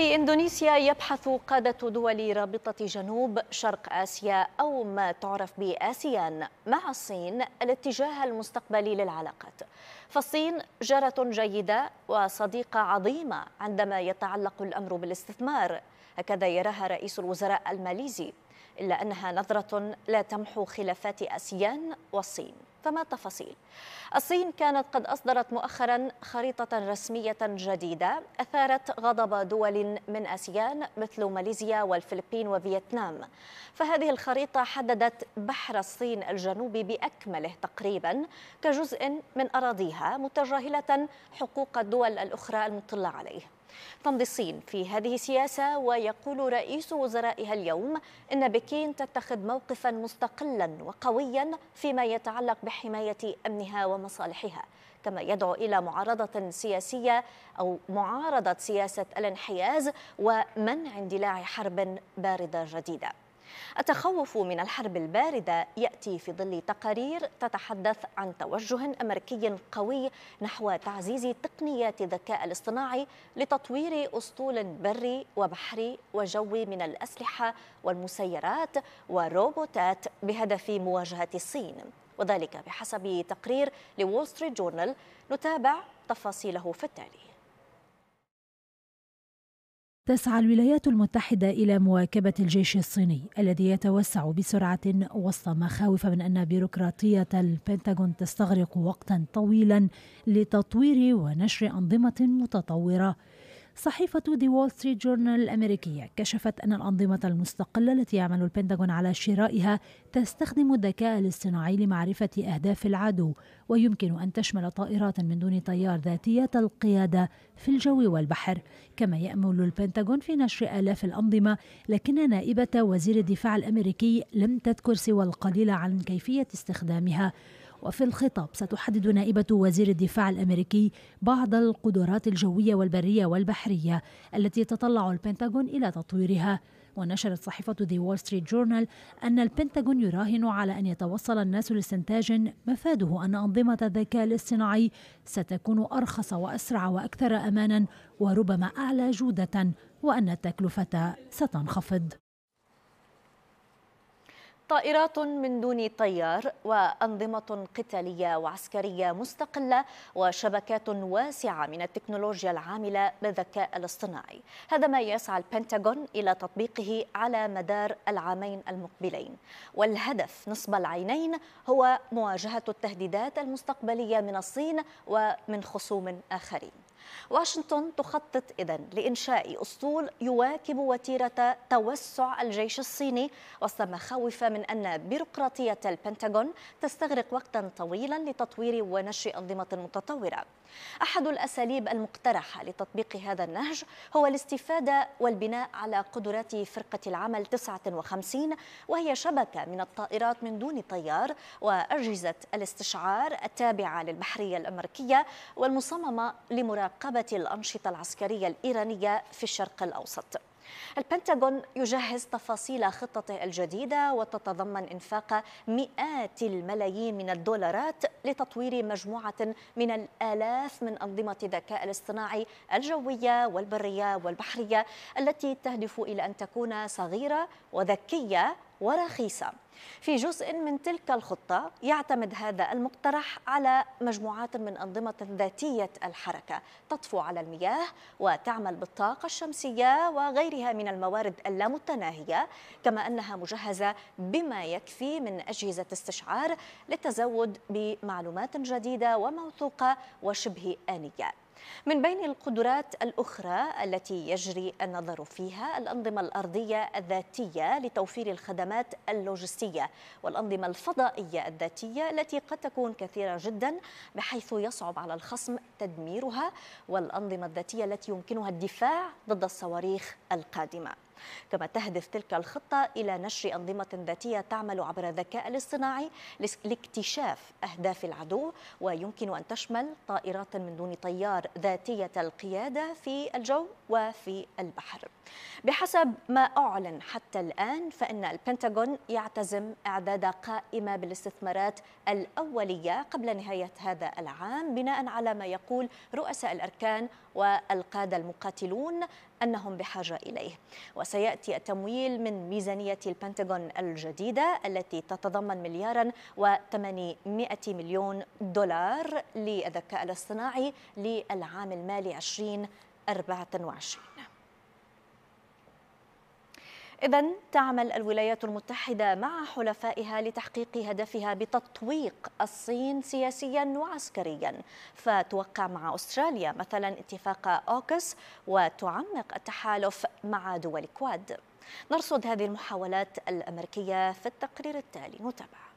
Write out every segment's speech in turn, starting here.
في إندونيسيا يبحث قادة دول رابطة جنوب شرق آسيا أو ما تعرف بآسيان مع الصين الاتجاه المستقبلي للعلاقات فالصين جارة جيدة وصديقة عظيمة عندما يتعلق الأمر بالاستثمار هكذا يراها رئيس الوزراء الماليزي إلا أنها نظرة لا تمحو خلافات آسيان والصين فما التفاصيل؟ الصين كانت قد أصدرت مؤخرا خريطة رسمية جديدة أثارت غضب دول من آسيان مثل ماليزيا والفلبين وفيتنام فهذه الخريطة حددت بحر الصين الجنوبي بأكمله تقريبا كجزء من أراضيها متجاهلة حقوق الدول الأخرى المطلة عليه تمضي الصين في هذه السياسة ويقول رئيس وزرائها اليوم إن بكين تتخذ موقفا مستقلا وقويا فيما يتعلق بحماية أمنها ومصالحها كما يدعو إلى معارضة سياسية أو معارضة سياسة الانحياز ومنع اندلاع حرب باردة جديدة التخوف من الحرب البارده ياتي في ظل تقارير تتحدث عن توجه امريكي قوي نحو تعزيز تقنيات الذكاء الاصطناعي لتطوير اسطول بري وبحري وجوي من الاسلحه والمسيرات وروبوتات بهدف مواجهه الصين وذلك بحسب تقرير لول ستريت جورنال نتابع تفاصيله في التالي تسعى الولايات المتحدة إلى مواكبة الجيش الصيني الذي يتوسع بسرعة وسط مخاوف من أن بيروقراطية البنتاغون تستغرق وقتا طويلا لتطوير ونشر أنظمة متطورة صحيفة The Wall Street Journal الأمريكية كشفت أن الأنظمة المستقلة التي يعمل البنتاغون على شرائها تستخدم الذكاء الاصطناعي لمعرفة أهداف العدو ويمكن أن تشمل طائرات من دون طيار ذاتية القيادة في الجو والبحر كما يأمل البنتاغون في نشر آلاف الأنظمة لكن نائبة وزير الدفاع الأمريكي لم تذكر سوى القليل عن كيفية استخدامها وفي الخطاب ستحدد نائبة وزير الدفاع الأمريكي بعض القدرات الجوية والبرية والبحرية التي يتطلع البنتاغون إلى تطويرها ونشرت صحيفة The Wall Street Journal أن البنتاغون يراهن على أن يتوصل الناس لاستنتاج مفاده أن أنظمة الذكاء الاصطناعي ستكون أرخص وأسرع وأكثر أمانا وربما أعلى جودة وأن التكلفة ستنخفض طائرات من دون طيار وأنظمة قتالية وعسكرية مستقلة وشبكات واسعة من التكنولوجيا العاملة بالذكاء الاصطناعي هذا ما يسعى البنتاغون إلى تطبيقه على مدار العامين المقبلين والهدف نصب العينين هو مواجهة التهديدات المستقبلية من الصين ومن خصوم آخرين واشنطن تخطط إذا لإنشاء أسطول يواكب وتيرة توسع الجيش الصيني وسط مخاوف من أن بيروقراطية البنتاغون تستغرق وقتا طويلا لتطوير ونشر أنظمة متطورة أحد الأساليب المقترحة لتطبيق هذا النهج هو الاستفادة والبناء على قدرات فرقة العمل 59 وهي شبكة من الطائرات من دون طيار وأجهزة الاستشعار التابعة للبحرية الأمريكية والمصممة لمراقبة مراقبة الأنشطة العسكرية الإيرانية في الشرق الأوسط البنتاغون يجهز تفاصيل خطته الجديدة وتتضمن إنفاق مئات الملايين من الدولارات لتطوير مجموعة من الآلاف من أنظمة الذكاء الاصطناعي الجوية والبرية والبحرية التي تهدف إلى أن تكون صغيرة وذكية ورخيصة في جزء من تلك الخطة يعتمد هذا المقترح على مجموعات من أنظمة ذاتية الحركة تطفو على المياه وتعمل بالطاقة الشمسية وغيرها من الموارد اللامتناهية كما أنها مجهزة بما يكفي من أجهزة استشعار للتزود بمعلومات جديدة وموثوقة وشبه آنية من بين القدرات الأخرى التي يجري النظر فيها الأنظمة الأرضية الذاتية لتوفير الخدمات اللوجستية والأنظمة الفضائية الذاتية التي قد تكون كثيرة جدا بحيث يصعب على الخصم تدميرها والأنظمة الذاتية التي يمكنها الدفاع ضد الصواريخ القادمة كما تهدف تلك الخطة إلى نشر أنظمة ذاتية تعمل عبر الذكاء الاصطناعي لاكتشاف أهداف العدو ويمكن أن تشمل طائرات من دون طيار ذاتية القيادة في الجو وفي البحر بحسب ما أعلن حتى الآن فإن البنتاغون يعتزم إعداد قائمة بالاستثمارات الأولية قبل نهاية هذا العام بناء على ما يقول رؤساء الأركان والقادة المقاتلون أنهم بحاجة إليه وسيأتي التمويل من ميزانية البنتاغون الجديدة التي تتضمن مليارا و800 مليون دولار للذكاء الاصطناعي للعام المالي 2024 إذا تعمل الولايات المتحدة مع حلفائها لتحقيق هدفها بتطويق الصين سياسيا وعسكريا فتوقع مع أستراليا مثلا اتفاق أوكس وتعمق التحالف مع دول كواد نرصد هذه المحاولات الأمريكية في التقرير التالي متابعة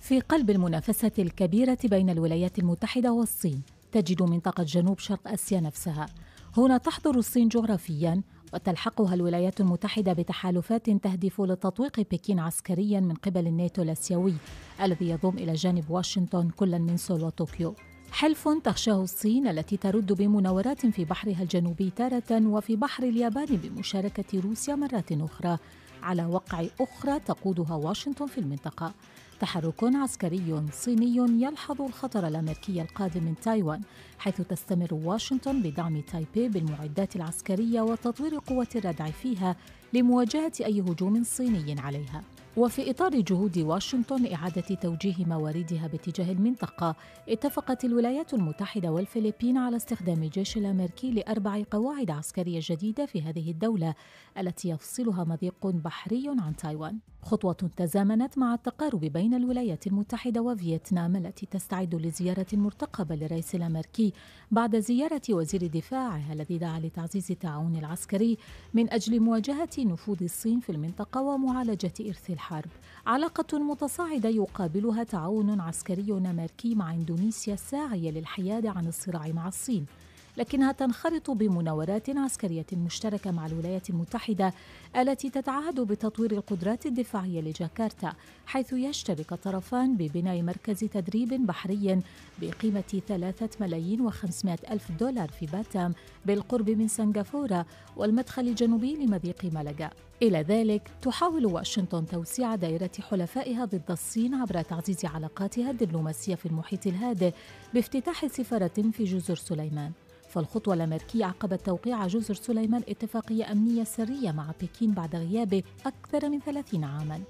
في قلب المنافسة الكبيرة بين الولايات المتحدة والصين تجد منطقة جنوب شرق آسيا نفسها هنا تحضر الصين جغرافيا وتلحقها الولايات المتحدة بتحالفات تهدف لتطويق بكين عسكريا من قبل الناتو الآسيوي الذي يضم إلى جانب واشنطن كلا من سول وطوكيو حلف تخشاه الصين التي ترد بمناورات في بحرها الجنوبي تارة وفي بحر اليابان بمشاركة روسيا مرات أخرى على وقع أخرى تقودها واشنطن في المنطقة تحرك عسكري صيني يلحظ الخطر الامريكي القادم من تايوان حيث تستمر واشنطن بدعم تايبي بالمعدات العسكريه وتطوير قوه الردع فيها لمواجهة أي هجوم صيني عليها وفي إطار جهود واشنطن إعادة توجيه مواردها باتجاه المنطقة، اتفقت الولايات المتحدة والفلبين على استخدام الجيش الأمريكي لأربع قواعد عسكرية جديدة في هذه الدولة التي يفصلها مضيق بحري عن تايوان. خطوة تزامنت مع التقارب بين الولايات المتحدة وفيتنام التي تستعد لزيارة مرتقبة للرئيس الأمريكي بعد زيارة وزير دفاعه الذي دعا لتعزيز التعاون العسكري من أجل مواجهة نفوذ الصين في المنطقة ومعالجة إرث الحرب. علاقة متصاعدة يقابلها تعاون عسكري أمريكي مع إندونيسيا الساعية للحياد عن الصراع مع الصين، لكنها تنخرط بمناورات عسكرية مشتركة مع الولايات المتحدة التي تتعهد بتطوير القدرات الدفاعية لجاكرتا حيث يشترك الطرفان ببناء مركز تدريب بحري بقيمة 3 ملايين وخمسمائة ألف دولار في باتام بالقرب من سنغافورة والمدخل الجنوبي لمضيق ملقا إلى ذلك تحاول واشنطن توسيع دائرة حلفائها ضد الصين عبر تعزيز علاقاتها الدبلوماسية في المحيط الهادئ بافتتاح سفارة في جزر سليمان فالخطوة الأمريكية عقب توقيع جزر سليمان اتفاقية أمنية سرية مع بكين بعد غيابه أكثر من 30 عاماً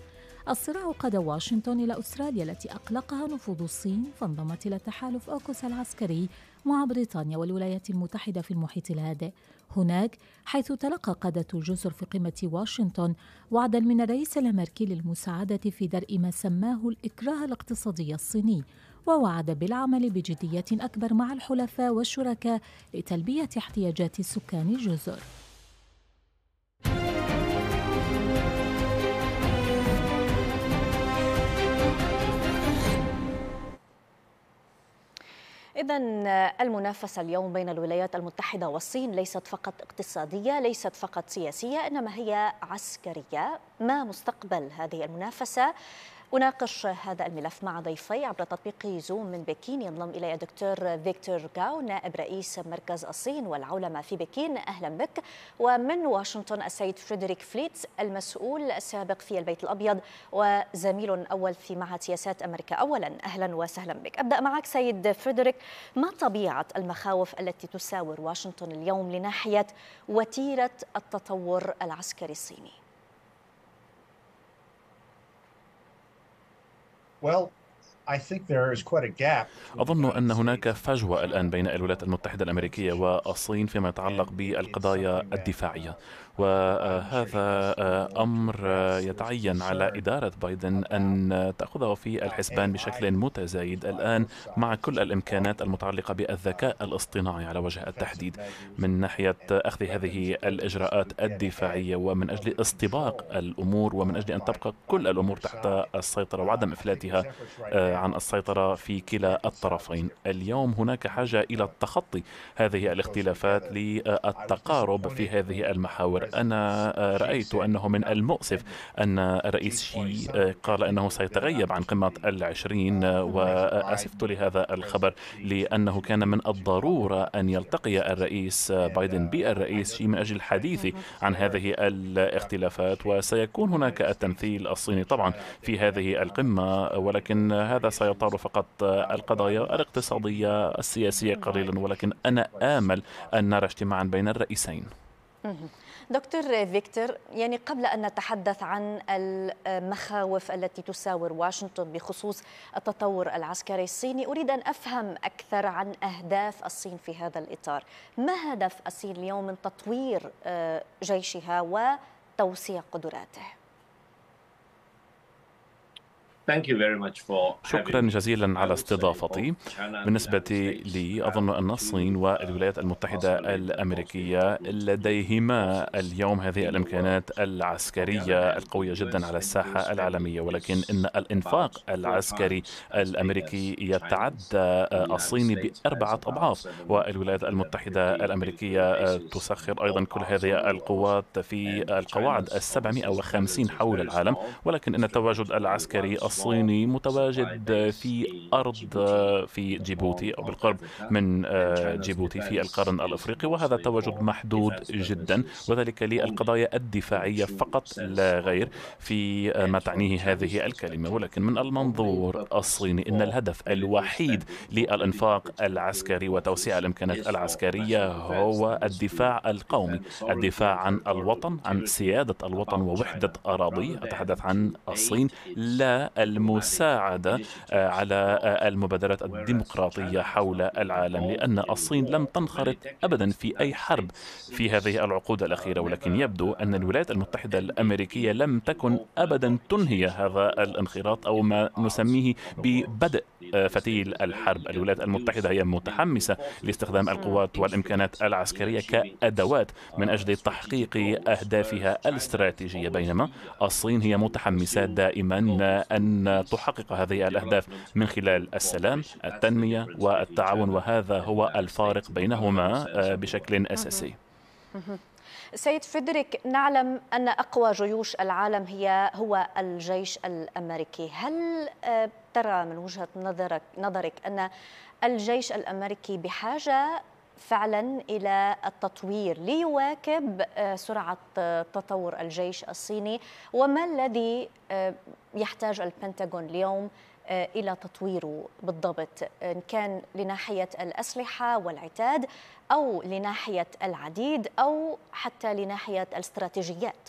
الصراع قاد واشنطن إلى أستراليا التي أقلقها نفوذ الصين فانضمت إلى تحالف أوكوس العسكري مع بريطانيا والولايات المتحدة في المحيط الهادئ هناك حيث تلقى قادة الجزر في قمة واشنطن وعدا من الرئيس الأمريكي للمساعدة في درء ما سماه الإكراه الاقتصادي الصيني ووعد بالعمل بجدية أكبر مع الحلفاء والشركاء لتلبية احتياجات سكان الجزر. إذا المنافسة اليوم بين الولايات المتحدة والصين ليست فقط اقتصادية، ليست فقط سياسية، إنما هي عسكرية، ما مستقبل هذه المنافسة؟ أناقش هذا الملف مع ضيفي عبر تطبيق زوم من بكين ينضم إلي الدكتور فيكتور غاو نائب رئيس مركز الصين والعولمة في بكين أهلا بك ومن واشنطن السيد فريدريك فليتس المسؤول السابق في البيت الأبيض وزميل أول في معهد سياسات أمريكا أولا أهلا وسهلا بك أبدأ معك سيد فريدريك ما طبيعة المخاوف التي تساور واشنطن اليوم لناحية وتيرة التطور العسكري الصيني أظن أن هناك فجوة الآن بين الولايات المتحدة الأمريكية والصين فيما يتعلق بالقضايا uh, الدفاعية وهذا أمر يتعين على إدارة بايدن أن تأخذه في الحسبان بشكل متزايد الآن مع كل الإمكانات المتعلقة بالذكاء الاصطناعي على وجه التحديد من ناحية أخذ هذه الإجراءات الدفاعية ومن أجل استباق الأمور ومن أجل أن تبقى كل الأمور تحت السيطرة وعدم إفلاتها آه، عن السيطرة في كلا الطرفين اليوم هناك حاجة إلى تخطي هذه الاختلافات للتقارب في هذه المحاور أنا آه، رأيت أنه من المؤسف أن الرئيس شي آه، قال أنه سيتغيب عن قمة العشرين آه، وأسفت لهذا الخبر لأنه كان من الضرورة أن يلتقي الرئيس بايدن بالرئيس شي من أجل الحديث عن هذه الاختلافات وسيكون هناك التمثيل الصيني طبعا في هذه القمة ولكن هذا سيطار فقط القضايا الاقتصادية السياسية قليلا ولكن أنا آمل أن نرى اجتماعا بين الرئيسين دكتور فيكتور يعني قبل أن نتحدث عن المخاوف التي تساور واشنطن بخصوص التطور العسكري الصيني أريد أن أفهم أكثر عن أهداف الصين في هذا الإطار ما هدف الصين اليوم من تطوير آه، جيشها وتوسيع قدراته؟ شكرا جزيلا على استضافتي بالنسبة لي uh, أظن أن الصين والولايات المتحدة الأمريكية لديهما اليوم هذه الإمكانات العسكرية القوية جدا على الساحة العالمية ولكن إن الإنفاق العسكري الأمريكي يتعدى آه، الصيني بأربعة أضعاف والولايات المتحدة الأمريكية آه، تسخر أيضا كل هذه القوات في القواعد 750 حول العالم ولكن إن التواجد العسكري الصيني الصيني متواجد في أرض في جيبوتي أو بالقرب من آه، جيبوتي في القرن الأفريقي وهذا التواجد محدود جدا وذلك للقضايا الدفاعية فقط لا غير في آه، ما تعنيه هذه الكلمة ولكن من المنظور الصيني إن الهدف الوحيد للإنفاق العسكري وتوسيع الإمكانات العسكرية هو الدفاع القومي الدفاع عن الوطن عن سيادة الوطن ووحدة أراضيه أتحدث عن الصين لا المساعدة آه، على آه، المبادرات الديمقراطية حول العالم لأن الصين لم تنخرط أبدا في أي حرب في هذه العقود الأخيرة ولكن يبدو أن الولايات المتحدة الأمريكية لم تكن أبدا تنهي هذا الانخراط أو ما نسميه ببدء آه، فتيل الحرب الولايات المتحدة هي متحمسة لاستخدام القوات والإمكانات العسكرية كأدوات من أجل تحقيق أهدافها الاستراتيجية بينما الصين هي متحمسة دائما أن أن تحقق هذه الأهداف من خلال السلام التنمية والتعاون وهذا هو الفارق بينهما آه، بشكل أساسي سيد فيدريك نعلم أن أقوى جيوش العالم هي هو الجيش الأمريكي هل آه، ترى من وجهة نظرك, نظرك أن الجيش الأمريكي بحاجة فعلا الى التطوير ليواكب آه، سرعه آه، تطور الجيش الصيني وما الذي آه، يحتاج البنتاغون اليوم الى تطويره بالضبط ان كان لناحيه الاسلحه والعتاد او لناحيه العديد او حتى لناحيه الاستراتيجيات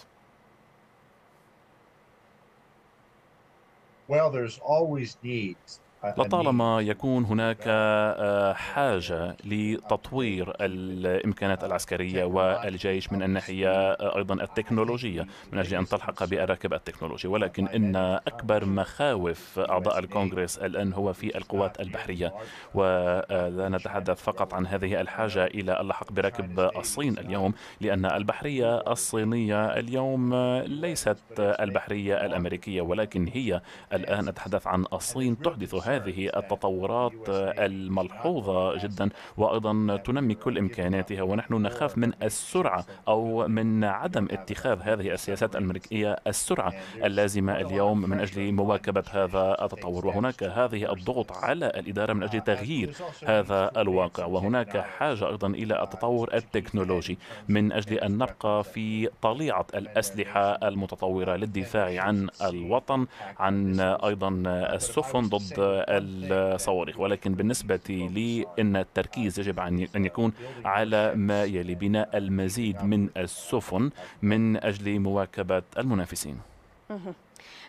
Well, there's always needs لطالما يكون هناك آه، حاجة لتطوير الإمكانات العسكرية والجيش من الناحية آه، أيضا التكنولوجية من أجل أن تلحق بالراكب التكنولوجي ولكن إن أكبر مخاوف أعضاء الكونغرس الآن هو في القوات البحرية ولا نتحدث فقط عن هذه الحاجة إلى اللحق براكب الصين اليوم لأن البحرية الصينية اليوم ليست البحرية الأمريكية ولكن هي الآن أتحدث عن الصين تحدث هذه التطورات الملحوظة جدا وأيضا تنمي كل إمكاناتها ونحن نخاف من السرعة أو من عدم اتخاذ هذه السياسات الأمريكية السرعة اللازمة اليوم من أجل مواكبة هذا التطور وهناك هذه الضغط على الإدارة من أجل تغيير هذا الواقع وهناك حاجة أيضا إلى التطور التكنولوجي من أجل أن نبقى في طليعة الأسلحة المتطورة للدفاع عن الوطن عن أيضا السفن ضد الصواريخ ولكن بالنسبة لي إن التركيز يجب أن يكون على ما يلي بناء المزيد من السفن من أجل مواكبة المنافسين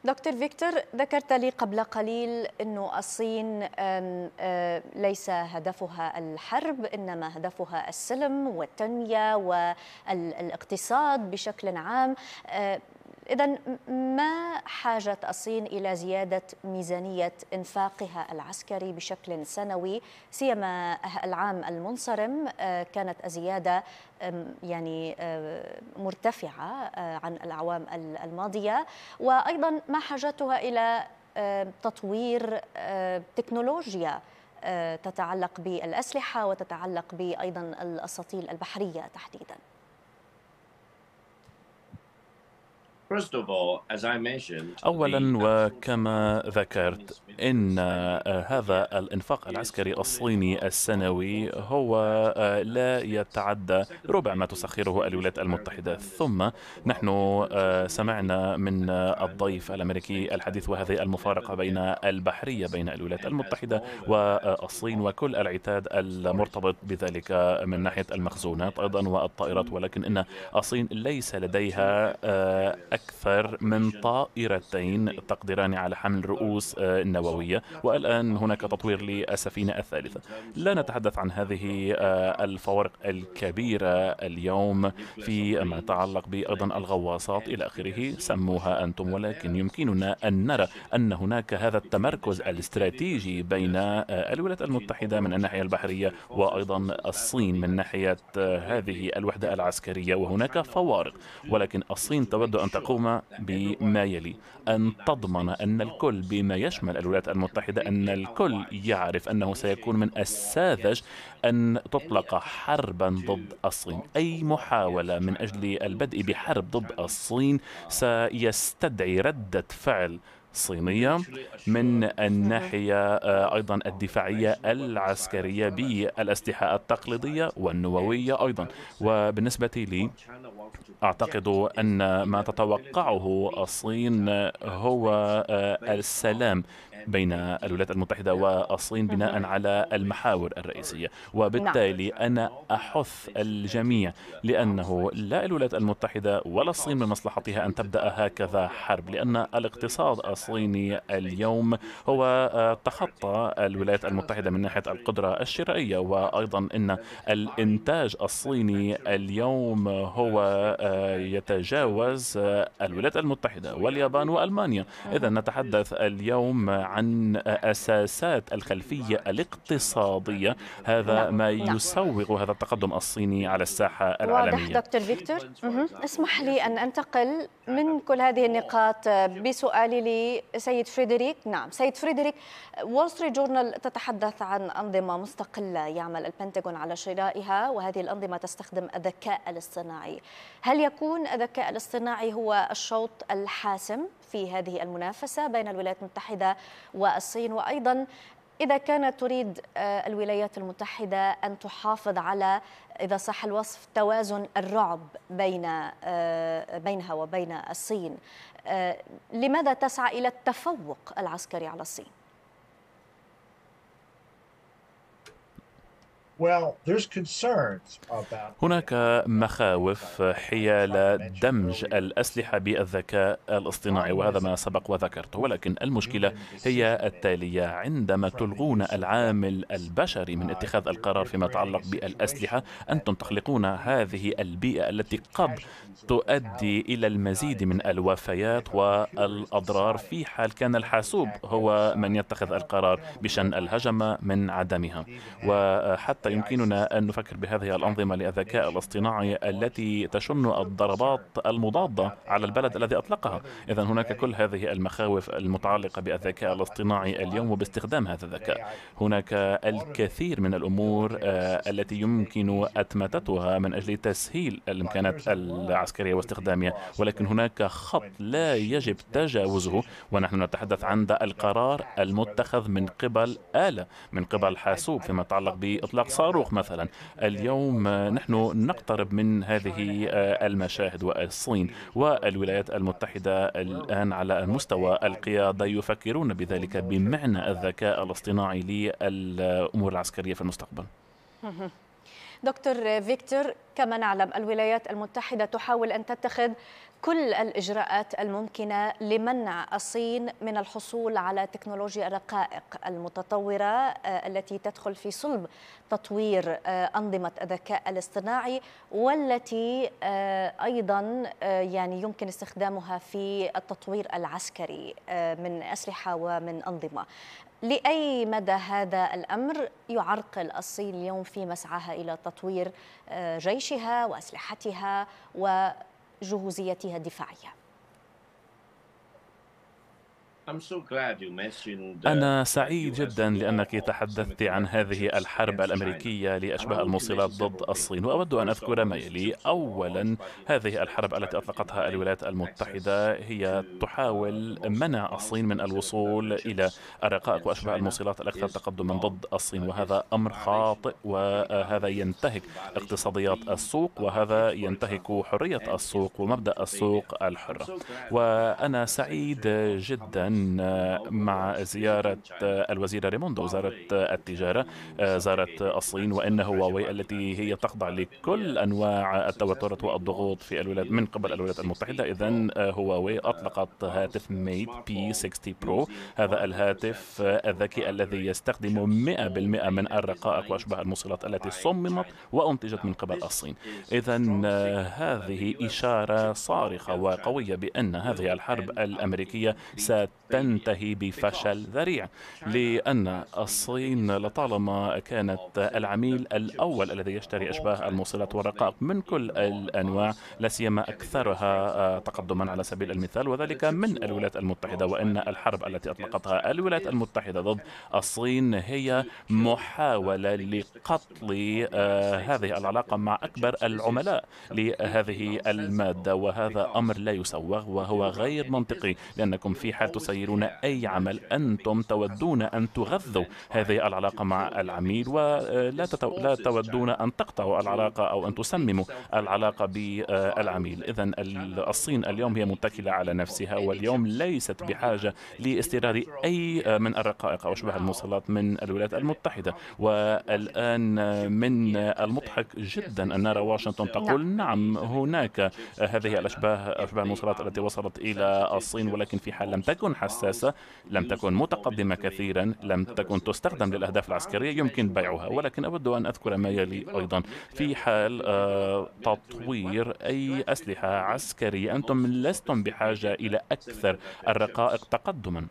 دكتور فيكتور ذكرت لي قبل قليل أنه الصين ليس هدفها الحرب إنما هدفها السلم والتنمية والاقتصاد بشكل عام إذا ما حاجة الصين إلى زيادة ميزانية إنفاقها العسكري بشكل سنوي سيما العام المنصرم آه، كانت الزيادة يعني آه، مرتفعة آه، عن الأعوام الماضية وأيضا ما حاجتها إلى تطوير تكنولوجيا تتعلق بالأسلحة وتتعلق بأيضا الأساطيل البحرية تحديداً اولا وكما ذكرت ان آه، هذا الانفاق العسكري الصيني السنوي هو آه، لا يتعدى ربع ما تسخره الولايات المتحده ثم نحن آه، سمعنا من الضيف الامريكي الحديث وهذه المفارقه بين البحريه بين الولايات المتحده والصين وكل العتاد المرتبط بذلك من ناحيه المخزونات ايضا والطائرات ولكن ان الصين ليس لديها أكثر أكثر من طائرتين تقدران على حمل رؤوس آه، نووية والآن هناك تطوير للسفينة الثالثة لا نتحدث عن هذه آه، الفوارق الكبيرة اليوم فيما يتعلق بأيضا الغواصات إلى آخره سموها أنتم ولكن يمكننا أن نرى أن هناك هذا التمركز الاستراتيجي بين آه، الولايات المتحدة من الناحية البحرية وأيضا الصين من ناحية هذه الوحدة العسكرية وهناك فوارق ولكن الصين تود أن تقوم تقوم بما يلي أن تضمن أن الكل بما يشمل الولايات المتحدة أن الكل يعرف أنه سيكون من الساذج أن تطلق حربا ضد الصين أي محاولة من أجل البدء بحرب ضد الصين سيستدعي ردة فعل الصينية من الناحية آه، أيضا الدفاعية العسكرية بالأسلحة التقليدية والنووية أيضا وبالنسبة لي أعتقد أن ما تتوقعه الصين هو آه، السلام بين الولايات المتحدة والصين بناء على المحاور الرئيسية وبالتالي نعم. أنا أحث الجميع لأنه لا الولايات المتحدة ولا الصين من مصلحتها أن تبدأ هكذا حرب لأن الاقتصاد الصيني اليوم هو آه، تخطى الولايات المتحدة من ناحية القدرة الشرائية وأيضا أن الإنتاج الصيني اليوم هو آه، يتجاوز آه، الولايات المتحدة واليابان وألمانيا إذا نتحدث اليوم عن أساسات الخلفية الاقتصادية هذا ما يسوغ هذا التقدم الصيني على الساحة العالمية واضح دكتور فيكتور اسمح لي أن أنتقل من كل هذه النقاط بسؤالي لسيد فريدريك نعم سيد فريدريك وول ستريت جورنال تتحدث عن أنظمة مستقلة يعمل البنتاغون على شرائها وهذه الأنظمة تستخدم الذكاء الاصطناعي هل يكون الذكاء الاصطناعي هو الشوط الحاسم في هذه المنافسة بين الولايات المتحدة والصين وأيضا إذا كانت تريد آه، الولايات المتحدة أن تحافظ على إذا صح الوصف توازن الرعب بين آه، بينها وبين الصين آه، لماذا تسعى إلى التفوق العسكري على الصين؟ هناك مخاوف حيال دمج الأسلحة بالذكاء الاصطناعي وهذا ما سبق وذكرته ولكن المشكلة هي التالية عندما تلغون العامل البشري من uh, اتخاذ القرار فيما يتعلق بالأسلحة أنتم تخلقون هذه البيئة التي قد تؤدي إلى المزيد من الوفيات والأضرار في حال كان الحاسوب هو من يتخذ القرار بشأن الهجمة من عدمها وحتى يمكننا أيوة. أن نفكر بهذه الأنظمة للذكاء الاصطناعي التي تشن الضربات المضادة على البلد الذي أطلقها إذا هناك كل هذه المخاوف المتعلقة بالذكاء الاصطناعي اليوم وباستخدام هذا الذكاء هناك الكثير من الأمور آه، التي يمكن أتمتتها من أجل تسهيل الإمكانات العسكرية واستخدامها ولكن هناك خط لا يجب تجاوزه ونحن نتحدث عن القرار المتخذ من قبل آلة من قبل حاسوب فيما يتعلق بإطلاق الصاروخ مثلا اليوم نحن نقترب من هذه آه، المشاهد والصين والولايات المتحدة الآن على مستوى القيادة يفكرون بذلك بمعنى الذكاء الاصطناعي للأمور العسكرية في المستقبل دكتور فيكتور كما نعلم الولايات المتحدة تحاول أن تتخذ كل الإجراءات الممكنة لمنع الصين من الحصول على تكنولوجيا الرقائق المتطورة آه، التي تدخل في صلب تطوير آه، أنظمة الذكاء الاصطناعي والتي آه، أيضا يعني يمكن استخدامها في التطوير العسكري من أسلحة ومن أنظمة لأي مدى هذا الأمر يعرقل الصين اليوم في مسعاها إلى تطوير جيشها وأسلحتها و جهوزيتها الدفاعيه Uh, أنا سعيد جدا لأنك تحدثت عن هذه الحرب الأمريكية لأشباه الموصلات ضد الصين وأود أن أذكر ما يلي أولا هذه الحرب التي أطلقتها الولايات المتحدة هي تحاول منع الصين من الوصول إلى الرقائق وأشباه الموصلات الأكثر تقدما ضد الصين وهذا أمر خاطئ وهذا ينتهك اقتصاديات السوق وهذا ينتهك حرية السوق ومبدأ السوق الحرة وأنا سعيد جدا الآن مع زيارة الوزير ريموندو وزارة التجارة زارت الصين وإن هواوي التي هي تخضع لكل أنواع التوترات والضغوط في الولايات من قبل الولايات المتحدة إذا هواوي أطلقت هاتف ميت بي 60 برو هذا الهاتف الذكي الذي يستخدم 100% من الرقائق وأشباه الموصلات التي صممت وأنتجت من قبل الصين إذا هذه إشارة صارخة وقوية بأن هذه الحرب الأمريكية ست تنتهي بفشل ذريع لأن الصين لطالما كانت العميل الأول الذي يشتري أشباه الموصلات والرقائق من كل الأنواع لا سيما أكثرها تقدما على سبيل المثال وذلك من الولايات المتحدة وإن الحرب التي أطلقتها الولايات المتحدة ضد الصين هي محاولة لقتل آه، هذه العلاقة مع أكبر العملاء لهذه المادة وهذا أمر لا يسوغ وهو غير منطقي لأنكم في حال تسيرون تديرون أي عمل أنتم تودون أن تغذوا هذه العلاقة مع العميل ولا تتو... لا تودون أن تقطعوا العلاقة أو أن تسمموا العلاقة بالعميل إذا الصين اليوم هي متكلة على نفسها واليوم ليست بحاجة لاستيراد أي من الرقائق أو شبه الموصلات من الولايات المتحدة والآن من المضحك جدا أن نرى واشنطن تقول نعم, نعم، هناك هذه الأشباه أشباه الموصلات التي وصلت إلى الصين ولكن في حال لم تكن حساسة لم تكن متقدمة كثيرا لم تكن تستخدم للأهداف العسكرية يمكن بيعها ولكن أود أن أذكر ما يلي أيضا في حال آه، تطوير أي أسلحة عسكرية أنتم لستم بحاجة إلى أكثر الرقائق تقدما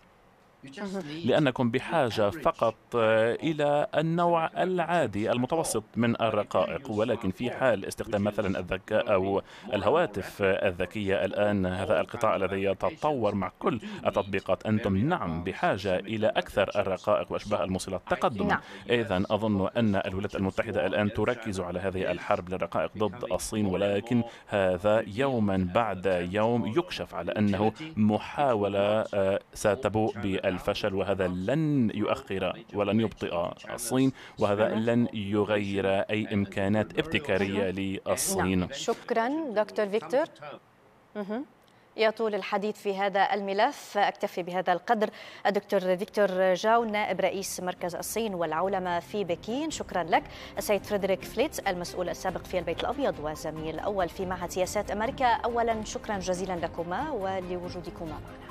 لأنكم بحاجة فقط آه، إلى النوع العادي المتوسط من الرقائق ولكن في حال استخدام مثلا الذكاء أو الهواتف الذكية الآن هذا القطاع الذي يتطور مع كل التطبيقات أنتم نعم بحاجة إلى أكثر الرقائق وأشباه الموصلات تقدما نعم. إذا أظن أن الولايات المتحدة الآن تركز على هذه الحرب للرقائق ضد الصين ولكن هذا يوما بعد يوم يكشف على أنه محاولة آه، ستبوء بال الفشل وهذا لن يؤخر ولن يبطئ الصين وهذا لن يغير أي إمكانات ابتكارية للصين شكرا دكتور فيكتور يطول الحديث في هذا الملف أكتفي بهذا القدر الدكتور فيكتور جاو نائب رئيس مركز الصين والعولمة في بكين شكرا لك السيد فريدريك فليتس المسؤول السابق في البيت الأبيض وزميل الأول في معهد سياسات أمريكا أولا شكرا جزيلا لكما ولوجودكما معنا